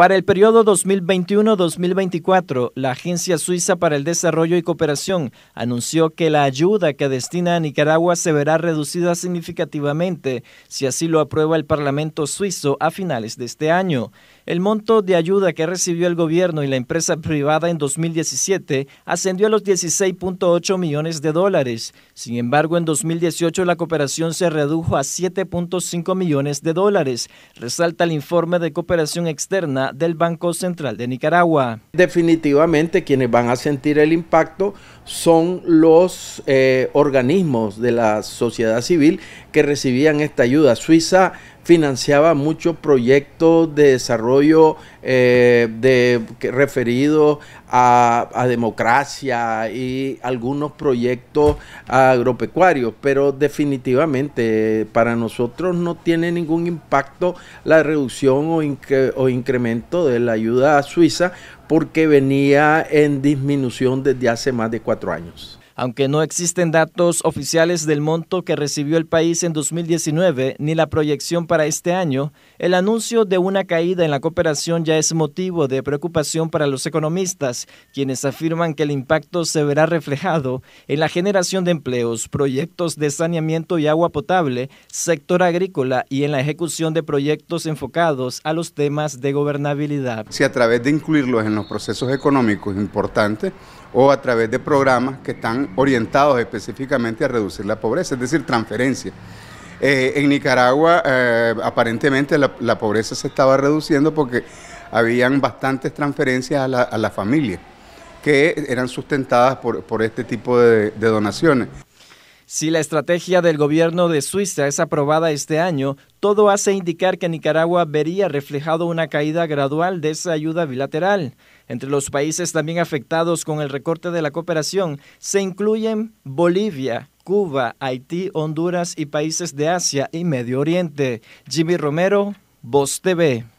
Para el periodo 2021-2024, la Agencia Suiza para el Desarrollo y Cooperación anunció que la ayuda que destina a Nicaragua se verá reducida significativamente, si así lo aprueba el Parlamento suizo a finales de este año. El monto de ayuda que recibió el gobierno y la empresa privada en 2017 ascendió a los 16.8 millones de dólares. Sin embargo, en 2018 la cooperación se redujo a 7.5 millones de dólares, resalta el informe de cooperación externa del Banco Central de Nicaragua. Definitivamente quienes van a sentir el impacto son los eh, organismos de la sociedad civil que recibían esta ayuda. Suiza financiaba muchos proyectos de desarrollo eh, referidos a, democracia y algunos proyectos agropecuarios, pero definitivamente para nosotros no tiene ningún impacto la reducción o, o incremento de la ayuda a Suiza porque venía en disminución desde hace más de cuatro años aunque no existen datos oficiales del monto que recibió el país en 2019 ni la proyección para este año, el anuncio de una caída en la cooperación ya es motivo de preocupación para los economistas, quienes afirman que el impacto se verá reflejado en la generación de empleos, proyectos de saneamiento y agua potable, sector agrícola y en la ejecución de proyectos enfocados a los temas de gobernabilidad. Si a través de incluirlos en los procesos económicos importantes, o a través de programas que están orientados específicamente a reducir la pobreza, es decir, transferencias. Eh, en Nicaragua, eh, aparentemente la, pobreza se estaba reduciendo porque habían bastantes transferencias a la, familia que eran sustentadas por, este tipo de donaciones. Si la estrategia del gobierno de Suiza es aprobada este año, todo hace indicar que Nicaragua vería reflejado una caída gradual de esa ayuda bilateral. Entre los países también afectados con el recorte de la cooperación se incluyen Bolivia, Cuba, Haití, Honduras y países de Asia y Medio Oriente. Jimmy Romero, Voz TV.